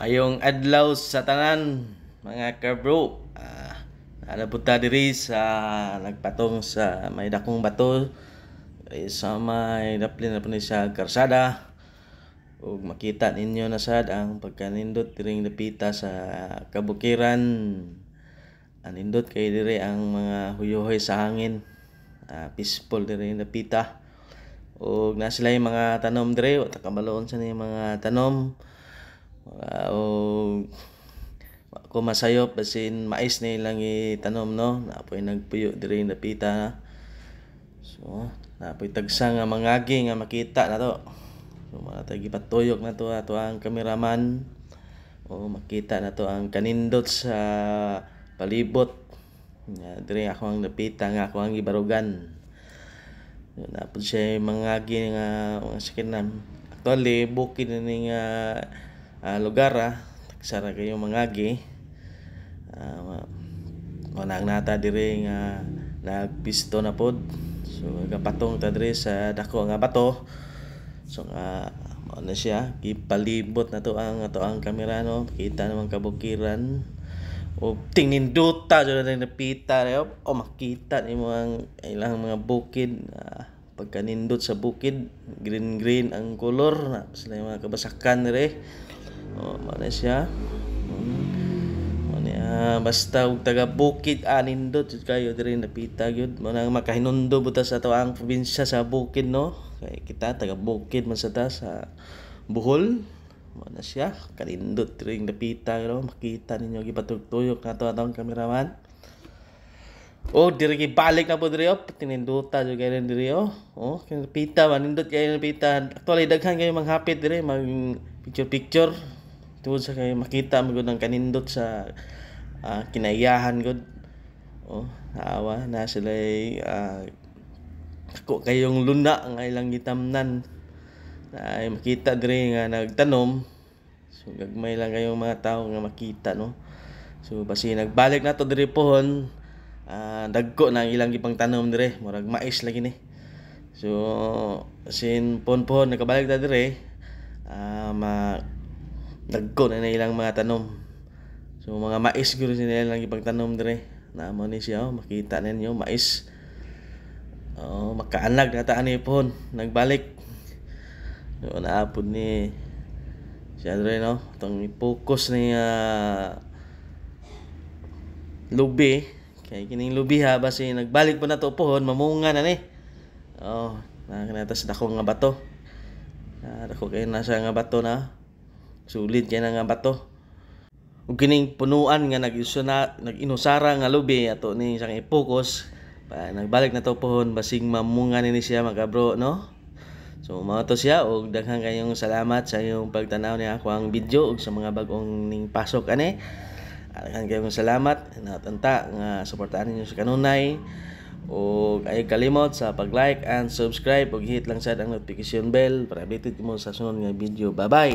Ayong adlaw sa tanan mga kabro. ah, Nalabot ta diri sa nagpatong sa may dakong bato eh, sa may daplin na sa karsada. Ug makita ninyo na sad ang pagkanindot diring dapita sa kabukiran. Anindot kay diri ang mga huyuhoy sa hangin. ah, peaceful diri dapita. Ug nasilay mga tanom diri, wa takabaloon sa ni mga tanom. Wow. Ako masayo basin mais na ilang itanom no. Napoy nagpuyo diri napita na. So, napoy tagsang nga mangagi nga makita na to. So, matagi patuyok na to ato ah, ang kameraman. O makita na to ang kanindot sa palibot. Nga diri ako ang napita nga ako ang gibarugan. Napod siya mangagi nga mga sakinan. Actually, bukid na nga uh, lugar ha ah. tagsara kayo mangagi uh, ah, manang nata diri nga uh, nagpisto na pod so gapatong ta dire sa dako nga bato so nga uh, ano siya gipalibot na to ang ato ang kamera no kita naman kabukiran o tininduta jud na napita o oh, makita nimo ang ilang mga bukid uh, pagkanindot sa bukid green green ang kolor na sila mga kabasakan dire oh Malaysia hmm. Mani, ah, basta ug taga Bukid anindot jud kayo diri napita gyud mo makahinundo buta sa ato ang probinsya sa Bukid no kay kita taga Bukid man sa ta sa Bohol mo na siya kalindot diri napita no makita ninyo gipatugtuyok nato atong kameraman Oh, diri gi balik na po diri oh. Tininduta jud kay diri oh. Oh, kinapita man nindot kay nindot. Actually daghan kay manghapit diri mag picture picture Tuod sa kay makita mo gud ang kanindot sa uh, ah, kinaiyahan gud. Oh, naawa na sila uh, ah, ako kayong luna nga ilang gitamnan. ay makita diri nga nagtanom. So gagmay lang kayong mga tao nga makita no. So basi nagbalik na to diri pohon. Uh, dagko na ang ilang gipang tanom dire, murag mais lagi ni. So sin pon-pon nagbalik ta dire. Uh, ma nagko na ilang mga tanom so mga mais guro sila lang ipagtanom dire naamo ni siya oh, makita ninyo mais oh makaanag na taan ni nagbalik so naapod ni siya dire no tong focus ni uh, lubi kay kining lubi ha basi nagbalik po na to pohon mamunga na ni oh nakakinatas ah, dako nga bato na dako kay nasa nga bato na Sulit kay na nga bato. Ug kining punuan nga nag-inusara nga lubi ato ni isang ipokus focus nagbalik na to pohon basig mamunga ni siya mga bro no. So mga to siya og daghang kayong salamat sa iyong pagtanaw ni ako ang video ug sa mga bagong ning pasok ane. Daghang kayong salamat natanta nga suportahan ninyo sa kanunay o ay kalimot sa pag-like and subscribe ug hit lang sad ang notification bell para updated mo sa sunod nga video. Bye-bye.